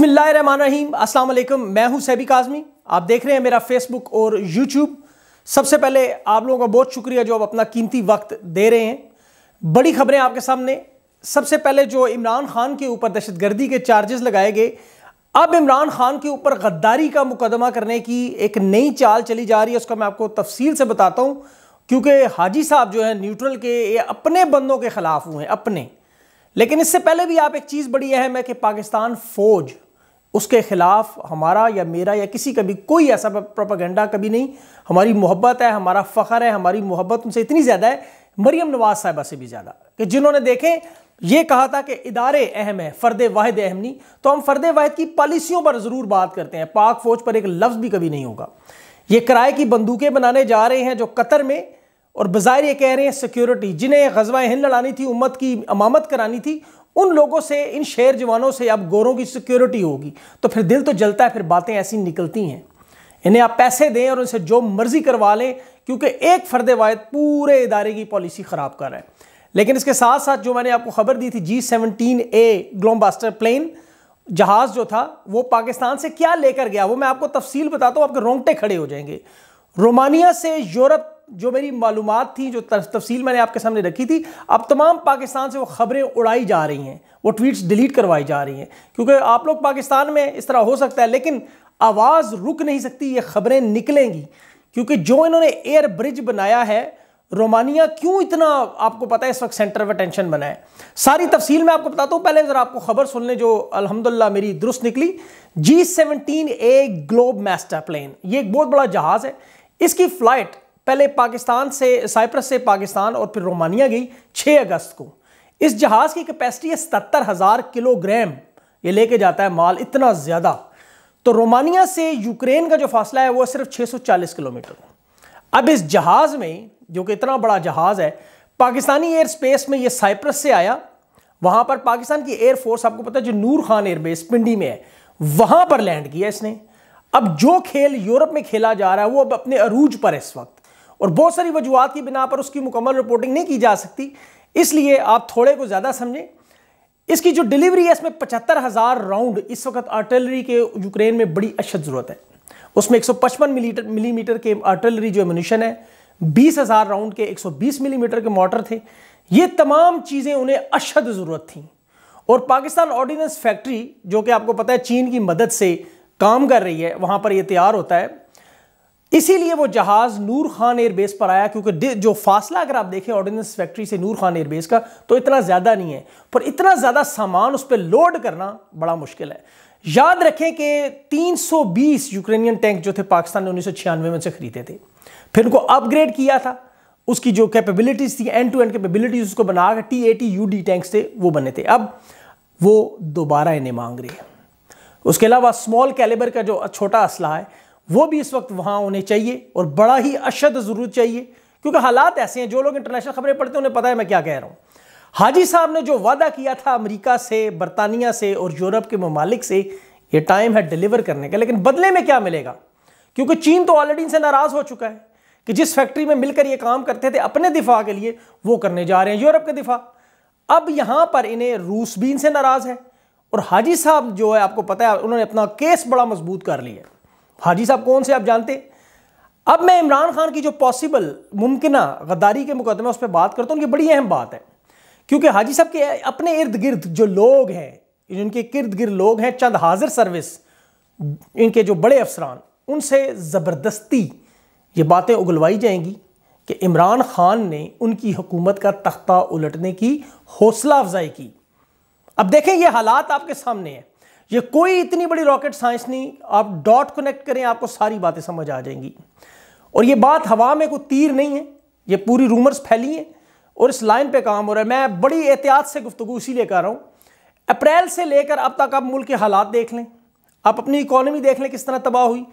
बिसमीम अस्सलाम मैं हूं सैबी काजमी आप देख रहे हैं मेरा फेसबुक और यूट्यूब सबसे पहले आप लोगों का बहुत शुक्रिया जो आप अपना कीमती वक्त दे रहे हैं बड़ी खबरें आपके सामने सबसे पहले जो इमरान खान के ऊपर दहशतगर्दी के चार्जेस लगाए गए अब इमरान खान के ऊपर गद्दारी का मुकदमा करने की एक नई चाल चली जा रही है उसका मैं आपको तफसील से बताता हूँ क्योंकि हाजी साहब जो है न्यूट्रल के अपने बंदों के ख़िलाफ़ हुए हैं अपने लेकिन इससे पहले भी आप एक चीज़ बड़ी अहम है कि पाकिस्तान फ़ौज उसके ख़िलाफ़ हमारा या मेरा या किसी का भी कोई ऐसा प्रोपागेंडा कभी नहीं हमारी मोहब्बत है हमारा फ़ख्र है हमारी मोहब्बत उनसे इतनी ज़्यादा है मरियम नवाज़ साहबा से भी ज़्यादा कि जिन्होंने देखें ये कहा था कि इदारे अहम है फ़र्द वाहद अहम नहीं तो हम फ़र्द वाहद की पॉलिसियों पर ज़रूर बात करते हैं पाक फ़ौज पर एक लफ्ज़ भी कभी नहीं होगा ये किराए की बंदूकें बनाने जा रहे हैं जो कतर में और बाज़ार ये कह रहे हैं सिक्योरिटी जिन्हें गजवा हिंद लड़ानी थी उम्मत की अमामत करानी थी उन लोगों से इन शेर जवानों से अब गोरों की सिक्योरिटी होगी तो फिर दिल तो जलता है फिर बातें ऐसी निकलती हैं इन्हें आप पैसे दें और उनसे जो मर्जी करवा लें क्योंकि एक फर्द वायद पूरे इदारे की पॉलिसी ख़राब कर रहा है लेकिन इसके साथ साथ जो मैंने आपको खबर दी थी जी सेवनटीन ए ग्लोमबास्टर प्लेन जहाज़ जो था वो पाकिस्तान से क्या लेकर गया वो मैं आपको तफसील बताता हूँ आपके रोंगटे खड़े हो जाएंगे रोमानिया से यूरोप जो मेरी मालूम थी जो तफसील मैंने आपके सामने रखी थी अब तमाम पाकिस्तान से वो ख़बरें उड़ाई जा रही हैं वो ट्वीट्स डिलीट करवाई जा रही हैं क्योंकि आप लोग पाकिस्तान में इस तरह हो सकता है लेकिन आवाज़ रुक नहीं सकती ये ख़बरें निकलेंगी क्योंकि जो इन्होंने एयर ब्रिज बनाया है रोमानिया क्यों इतना आपको पता है इस वक्त सेंटर ऑफ अटेंशन बनाए सारी तफसील मैं आपको बताता हूँ पहले ज़रा आपको खबर सुन लें जो अल्हम्दुलिल्लाह मेरी दुरुस्त निकली G seventeen A Globemaster plane ये एक बहुत बड़ा जहाज़ है इसकी फ़्लाइट पहले पाकिस्तान से साइप्रस से पाकिस्तान और फिर रोमानिया गई 6 अगस्त को इस जहाज़ की कैपेसिटी है सत्तर हज़ार किलोग्राम ये लेके जाता है माल इतना ज़्यादा तो रोमानिया से यूक्रेन का जो फासला है वो सिर्फ 640 किलोमीटर अब इस जहाज़ में जो कि इतना बड़ा जहाज़ है पाकिस्तानी एयर स्पेस में ये साइप्रस से आया वहाँ पर पाकिस्तान की एयरफोर्स आपको पता है जो नूर खान एयरबेस पिंडी में है वहाँ पर लैंड किया इसने अब जो खेल यूरोप में खेला जा रहा है वो अब अपने अरूज पर इस वक्त और बहुत सारी वजूहत की बिना पर उसकी मुकम्मल रिपोर्टिंग नहीं की जा सकती इसलिए आप थोड़े को ज़्यादा समझें इसकी जो डिलीवरी है इसमें पचहत्तर हज़ार राउंड इस वक्त आर्टिलरी के यूक्रेन में बड़ी अशद ज़रूरत है उसमें एक सौ पचपन मिलीमीटर मीटर के आर्टिलरी जो एमुनिशन है बीस हज़ार राउंड के एक सौ बीस मिलीमीटर के मोटर थे ये तमाम चीज़ें उन्हें अशद ज़रूरत थी और पाकिस्तान ऑर्डिनेंस फैक्ट्री जो कि आपको पता है चीन की मदद से काम कर रही है वहाँ पर यह तैयार होता है इसीलिए वो जहाज नूर खान एयरबेस पर आया क्योंकि जो फासला अगर आप देखें ऑर्डिनेंस फैक्ट्री से नूर खान एयरबेस का तो इतना ज़्यादा नहीं है पर इतना ज़्यादा सामान उस पर लोड करना बड़ा मुश्किल है याद रखें कि 320 यूक्रेनियन टैंक जो थे पाकिस्तान ने उन्नीस में से खरीदे थे फिर उनको अपग्रेड किया था उसकी जो कैपेबिलिटीज़ थी एंड टू एंड कैपेबिलिटीज़ उसको बनाकर T eighty U D tank थे वो बने थे अब वो दोबारा इन्हें मांग रही है उसके अलावा स्मॉल कैलेबर का जो छोटा असला है वो भी इस वक्त वहाँ होने चाहिए और बड़ा ही अशद ज़रूरत चाहिए क्योंकि हालात ऐसे हैं जो लोग इंटरनेशनल खबरें पढ़ते हैं उन्हें पता है मैं क्या कह रहा हूँ हाजी साहब ने जो वादा किया था अमेरिका से बरतानिया से और यूरोप के ममालिक से ये टाइम है डिलीवर करने का लेकिन बदले में क्या मिलेगा क्योंकि चीन तो ऑलरेडी इनसे नाराज़ हो चुका है कि जिस फैक्ट्री में मिलकर ये काम करते थे अपने दिफा के लिए वो करने जा रहे हैं यूरोप के दिफा अब यहाँ पर इन्हें रूस भी इनसे नाराज़ है और हाजी साहब जो है आपको पता है उन्होंने अपना केस बड़ा मजबूत कर लिया हाजी साहब कौन से आप जानते अब मैं इमरान खान की जो पॉसिबल मुमकिन गद्दारी के मुकदमे उस पर बात करता हूँ ये बड़ी अहम बात है क्योंकि हाजी साहब के अपने इर्द गिर्द जो लोग हैं जिनके इर्द गिर्द लोग हैं चंद हाजिर सर्विस इनके जो बड़े अफसरान उनसे ज़बरदस्ती ये बातें उगलवाई जाएंगी कि इमरान खान ने उनकी हुकूमत का तख्ता उलटने की हौसला अफजाई की अब देखें ये हालात आपके सामने हैं ये कोई इतनी बड़ी रॉकेट साइंस नहीं आप डॉट कनेक्ट करें आपको सारी बातें समझ आ जाएंगी और ये बात हवा में कोई तीर नहीं है ये पूरी रूमर्स फैली हैं और इस लाइन पे काम हो रहा है मैं बड़ी एहतियात से गुफ्तु इसीलिए कर रहा हूँ अप्रैल से लेकर अब तक आप मुल्क के हालात देख लें आप अपनी इकोनॉमी देख लें किस तरह तबाह हुई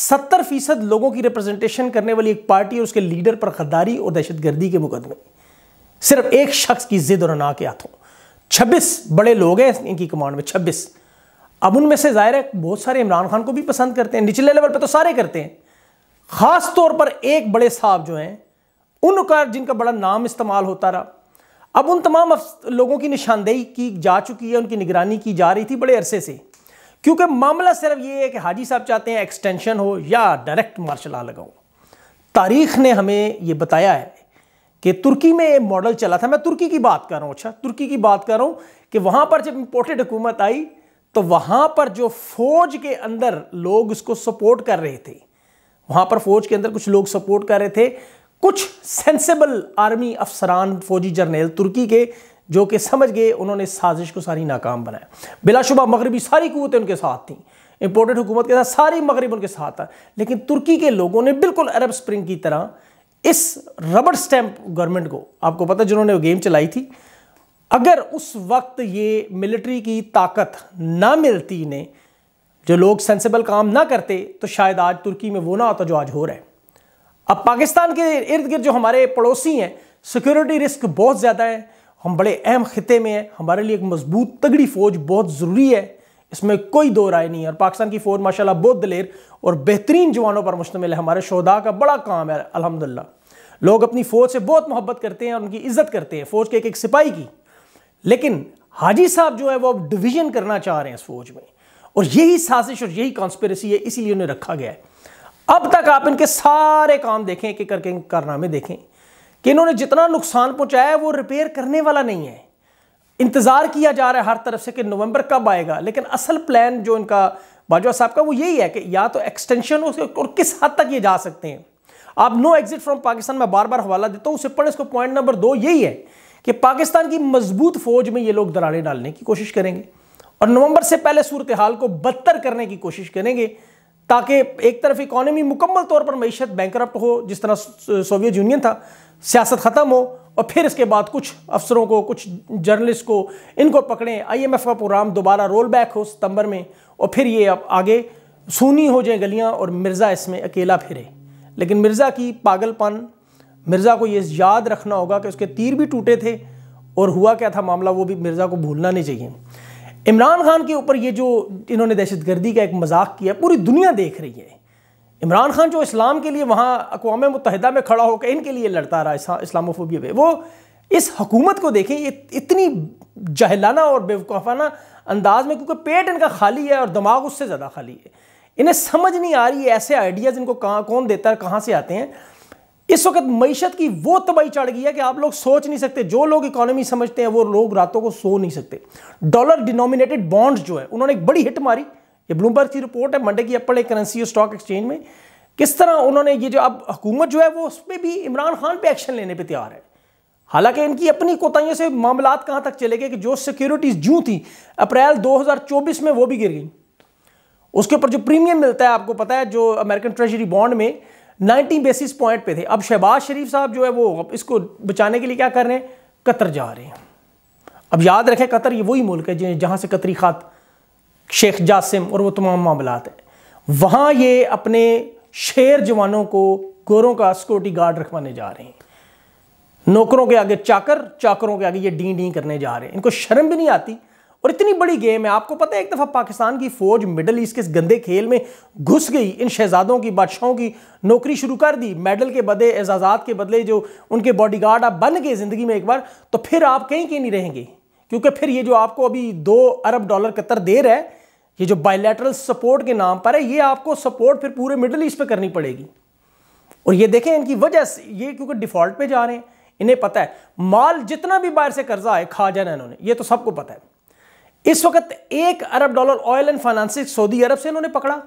सत्तर फीसद लोगों की रिप्रेजेंटेशन करने वाली एक पार्टी और उसके लीडर पर गद्दारी और दहशत गर्दी के मुकदमे सिर्फ एक शख्स की जिद और अना के हाथों छब्बीस बड़े लोग हैं इनकी कमांड में छब्बीस अब उनमें से जाहिर है बहुत सारे इमरान खान को भी पसंद करते हैं निचले लेवल पर तो सारे करते हैं ख़ास तौर पर एक बड़े साहब जो हैं उनका जिनका बड़ा नाम इस्तेमाल होता रहा अब उन तमाम लोगों की निशानदेही की जा चुकी है उनकी निगरानी की जा रही थी बड़े अरसे से क्योंकि मामला सिर्फ ये है कि हाजी साहब चाहते हैं एक्सटेंशन हो या डायरेक्ट मार्शल आ लगाओ तारीख ने हमें ये बताया है कि तुर्की में ये मॉडल चला था मैं तुर्की की बात कर रहा हूँ अच्छा तुर्की की बात कर रहा हूँ कि वहाँ पर जब इम्पोर्टेड हुकूमत आई तो वहां पर जो फौज के अंदर लोग उसको सपोर्ट कर रहे थे वहां पर फौज के अंदर कुछ लोग सपोर्ट कर रहे थे कुछ सेंसेबल आर्मी अफसरान फौजी जर्नल तुर्की के जो कि समझ गए उन्होंने साजिश को सारी नाकाम बनाया बिलाशुबा मगरबी सारी कुतें उनके साथ थी इंपोर्टेंट हुकूमत के साथ सारी मगरब उनके साथ था लेकिन तुर्की के लोगों ने बिल्कुल अरब स्प्रिंग की तरह इस रबड़ स्टैंप गवर्नमेंट को आपको पता जिन्होंने गेम चलाई थी अगर उस वक्त ये मिलिट्री की ताकत ना मिलती ने जो लोग सेंसिबल काम ना करते तो शायद आज तुर्की में वो ना होता तो जो आज हो रहा है अब पाकिस्तान के इर्द गिर्द जो हमारे पड़ोसी हैं सिक्योरिटी रिस्क बहुत ज़्यादा है हम बड़े अहम खत्े में हैं हमारे लिए एक मजबूत तगड़ी फ़ौज बहुत ज़रूरी है इसमें कोई दो राय नहीं है और पाकिस्तान की फ़ौज माशाल्लाह बहुत दलेर और बेहतरीन जवानों पर मुश्तमिल है हमारे शहदा का बड़ा काम है अलहमदिल्ला लोग अपनी फ़ौज से बहुत मोहब्बत करते हैं और उनकी इज्जत करते हैं फ़ौज के एक एक सिपाही की लेकिन हाजी साहब जो है वो अब डिवीजन करना चाह रहे हैं इस फौज में और यही साजिश और यही कॉन्स्पेरेसी है इसीलिए उन्हें रखा गया है अब तक आप इनके सारे काम देखें कि करके कारनामे देखें कि इन्होंने जितना नुकसान पहुंचाया है वो रिपेयर करने वाला नहीं है इंतज़ार किया जा रहा है हर तरफ से कि नवंबर कब आएगा लेकिन असल प्लान जो इनका बाजवा साहब का वो यही है कि या तो एक्सटेंशन हो और किस हद तक ये जा सकते हैं आप नो एग्जिट फ्रॉम पाकिस्तान में बार बार हवाला देता हूँ उससे पढ़े इसको पॉइंट नंबर दो यही है कि पाकिस्तान की मजबूत फौज में ये लोग दरारें डालने की कोशिश करेंगे और नवंबर से पहले सूरत हाल को बदतर करने की कोशिश करेंगे ताकि एक तरफ इकॉनमी मुकम्मल तौर पर मीशत बैंक हो जिस तरह सोवियत यूनियन था सियासत ख़त्म हो और फिर इसके बाद कुछ अफसरों को कुछ जर्नलिस्ट को इनको पकड़ें आईएमएफ का प्रोग्राम दोबारा रोल बैक हो सितंबर में और फिर ये अब आगे सूनी हो जाए गलियां और मिर्ज़ा इसमें अकेला फिरे लेकिन मिर्ज़ा की पागलपन मिर्ज़ा को ये याद रखना होगा कि उसके तीर भी टूटे थे और हुआ क्या था मामला वो भी मिर्ज़ा को भूलना नहीं चाहिए इमरान खान के ऊपर ये जो इन्होंने दहशत गर्दी का एक मजाक किया पूरी दुनिया देख रही है इमरान खान जो इस्लाम के लिए वहाँ अकवा मुतहदा में खड़ा होकर इनके लिए लड़ता रहा इस्लामोफोबिया पे वो इस हकूमत को देखें ये इतनी जहलाना और बेवकूफ़ाना अंदाज में क्योंकि पेट इनका खाली है और दिमाग उससे ज़्यादा खाली है इन्हें समझ नहीं आ रही है ऐसे आइडियाज़ इनको कहाँ कौन देता है कहाँ से आते हैं इस वक्त मीशत की वो तबाही चढ़ गई है कि आप लोग सोच नहीं सकते जो लोग इकोनॉमी समझते हैं वो लोग रातों को सो नहीं सकते डॉलर डिनोमिनेटेड बॉन्ड्स जो है उन्होंने एक बड़ी हिट मारी ये ब्लूमबर्ग की रिपोर्ट है मंडे की अपने करेंसी और स्टॉक एक्सचेंज में किस तरह उन्होंने ये जो अब हुकूमत जो है वो उस पर भी इमरान खान पर एक्शन लेने पर तैयार है हालांकि इनकी अपनी कोताहियों से मामला कहाँ तक चले गए कि जो सिक्योरिटीज़ जूँ थी अप्रैल चौबीस में वो भी गिर गई उसके ऊपर जो प्रीमियम मिलता है आपको पता है जो अमेरिकन ट्रेजरी बॉन्ड में 90 बेसिस पॉइंट पे थे अब शहबाज शरीफ साहब जो है वो इसको बचाने के लिए क्या कर रहे हैं कतर जा रहे हैं अब याद रखें कतर ये वही मुल्क है जहाँ से कतरी खात शेख जासिम और वो तमाम मामला हैं वहाँ ये अपने शेर जवानों को गोरों का सिक्योरिटी गार्ड रखवाने जा रहे हैं नौकरों के आगे चाकर चाकरों के आगे ये डी डी करने जा रहे हैं इनको शर्म भी नहीं आती और इतनी बड़ी गेम है आपको पता है एक दफ़ा पाकिस्तान की फ़ौज मिडल ईस्ट के इस गंदे खेल में घुस गई इन शहजादों की बादशाहों की नौकरी शुरू कर दी मेडल के बदले एजाजात के बदले जो उनके बॉडी गार्ड आप बन गए ज़िंदगी में एक बार तो फिर आप कहीं कहीं नहीं रहेंगे क्योंकि फिर ये जो आपको अभी दो अरब डॉलर कतर दे रहा है ये जो बायोलेटरल सपोर्ट के नाम पर है ये आपको सपोर्ट फिर पूरे मिडल ईस्ट पर करनी पड़ेगी और ये देखें इनकी वजह से ये क्योंकि डिफ़ॉल्ट पे जा रहे हैं इन्हें पता है माल जितना भी बाहर से कर्जा है खा जाना इन्होंने ये तो सबको पता है इस वक्त एक अरब डॉलर ऑयल एंड फाइनेंस सऊदी अरब से इन्होंने पकड़ा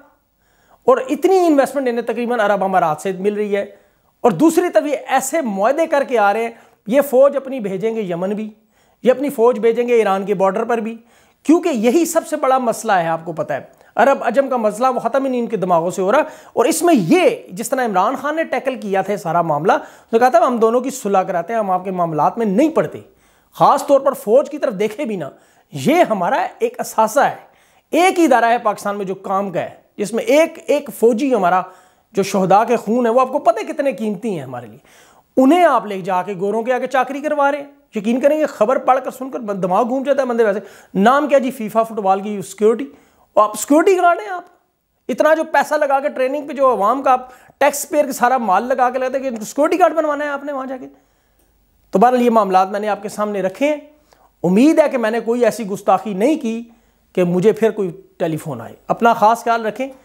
और इतनी इन्वेस्टमेंट इन्हें तकरीबन अरब अमारात से मिल रही है और दूसरी तरफ ये ऐसे माहदे करके आ रहे हैं ये फ़ौज अपनी भेजेंगे यमन भी ये अपनी फ़ौज भेजेंगे ईरान के बॉर्डर पर भी क्योंकि यही सबसे बड़ा मसला है आपको पता है अरब अजम का मसला वो ख़त्म ही नहीं इनके दिमागों से हो रहा और इसमें ये जिस तरह इमरान खान ने टैकल किया था सारा मामला तो कहा था हम दोनों की सुलह कराते हैं हम आपके मामला में नहीं पड़ते ख़ास तौर पर फ़ौज की तरफ देखे भी ना ये हमारा एक असासा है एक ही इदारा है पाकिस्तान में जो काम का है जिसमें एक एक फ़ौजी हमारा जो शहदा के खून है वो आपको पता है कितने कीमती हैं हमारे लिए उन्हें आप ले जाके गोरों के आगे चाकरी करवा रहे हैं यकीन करेंगे खबर पढ़कर सुनकर दिमाग घूम जाता है बंदे वैसे नाम क्या जी फीफा फुटबॉल की सिक्योरिटी और आप सिक्योरिटी गार्ड हैं आप इतना जो पैसा लगा के ट्रेनिंग पे जो आवाम का आप टैक्स पेयर का सारा माल लगा के लगाते हैं कि सिक्योरिटी गार्ड बनवाना है आपने वहाँ जाके तो बहरहाल ये मामला मैंने आपके सामने रखे हैं उम्मीद है कि मैंने कोई ऐसी गुस्ताखी नहीं की कि मुझे फिर कोई टेलीफोन आए अपना ख़ास ख्याल रखें